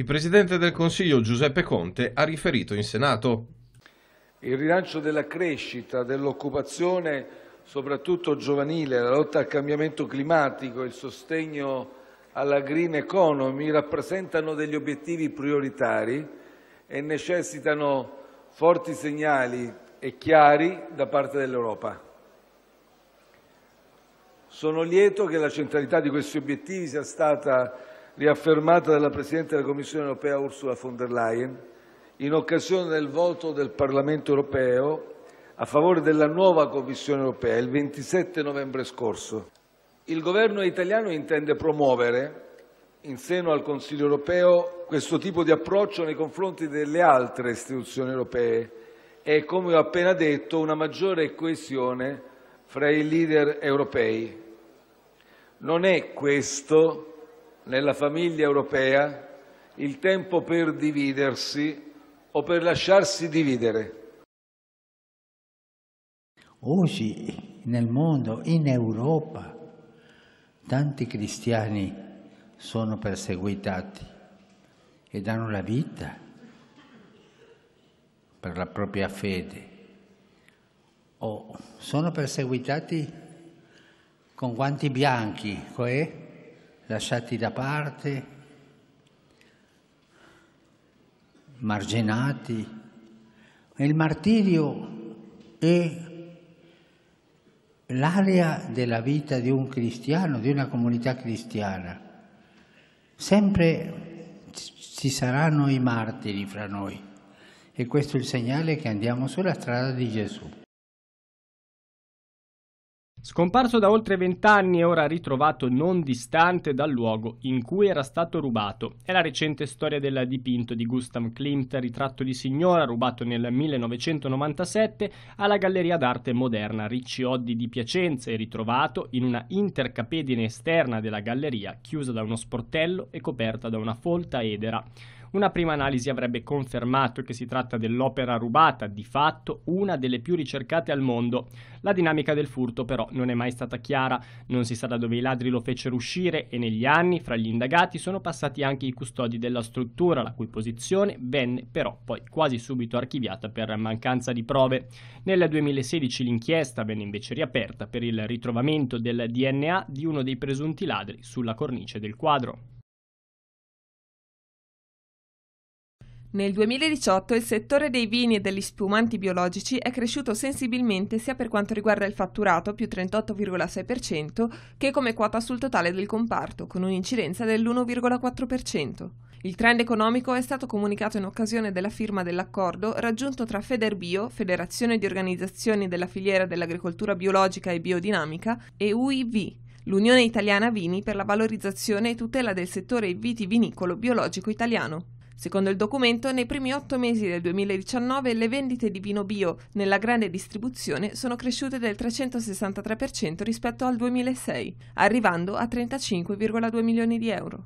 Il Presidente del Consiglio Giuseppe Conte ha riferito in Senato. Il rilancio della crescita, dell'occupazione, soprattutto giovanile, la lotta al cambiamento climatico e il sostegno alla green economy rappresentano degli obiettivi prioritari e necessitano forti segnali e chiari da parte dell'Europa. Sono lieto che la centralità di questi obiettivi sia stata riaffermata dalla presidente della Commissione europea Ursula von der Leyen in occasione del voto del Parlamento europeo a favore della nuova Commissione europea il 27 novembre scorso. Il governo italiano intende promuovere in seno al Consiglio europeo questo tipo di approccio nei confronti delle altre istituzioni europee e, come ho appena detto, una maggiore coesione fra i leader europei. Non è questo nella famiglia europea il tempo per dividersi o per lasciarsi dividere. Oggi nel mondo, in Europa, tanti cristiani sono perseguitati e danno la vita per la propria fede o sono perseguitati con guanti bianchi, cioè lasciati da parte, marginati. Il martirio è l'area della vita di un cristiano, di una comunità cristiana. Sempre ci saranno i martiri fra noi e questo è il segnale che andiamo sulla strada di Gesù. Scomparso da oltre vent'anni e ora ritrovato non distante dal luogo in cui era stato rubato, è la recente storia del dipinto di Gustav Klimt, ritratto di signora, rubato nel 1997 alla Galleria d'arte moderna Ricci Oddi di Piacenza e ritrovato in una intercapedine esterna della galleria, chiusa da uno sportello e coperta da una folta edera. Una prima analisi avrebbe confermato che si tratta dell'opera rubata, di fatto una delle più ricercate al mondo. La dinamica del furto però non è mai stata chiara, non si sa da dove i ladri lo fecero uscire e negli anni fra gli indagati sono passati anche i custodi della struttura, la cui posizione venne però poi quasi subito archiviata per mancanza di prove. Nel 2016 l'inchiesta venne invece riaperta per il ritrovamento del DNA di uno dei presunti ladri sulla cornice del quadro. Nel 2018 il settore dei vini e degli spumanti biologici è cresciuto sensibilmente sia per quanto riguarda il fatturato più 38,6% che come quota sul totale del comparto, con un'incidenza dell'1,4%. Il trend economico è stato comunicato in occasione della firma dell'accordo raggiunto tra Federbio, Federazione di Organizzazioni della Filiera dell'Agricoltura Biologica e Biodinamica, e UIV, l'Unione Italiana Vini per la valorizzazione e tutela del settore vitivinicolo biologico italiano. Secondo il documento, nei primi otto mesi del 2019 le vendite di vino bio nella grande distribuzione sono cresciute del 363% rispetto al 2006, arrivando a 35,2 milioni di euro.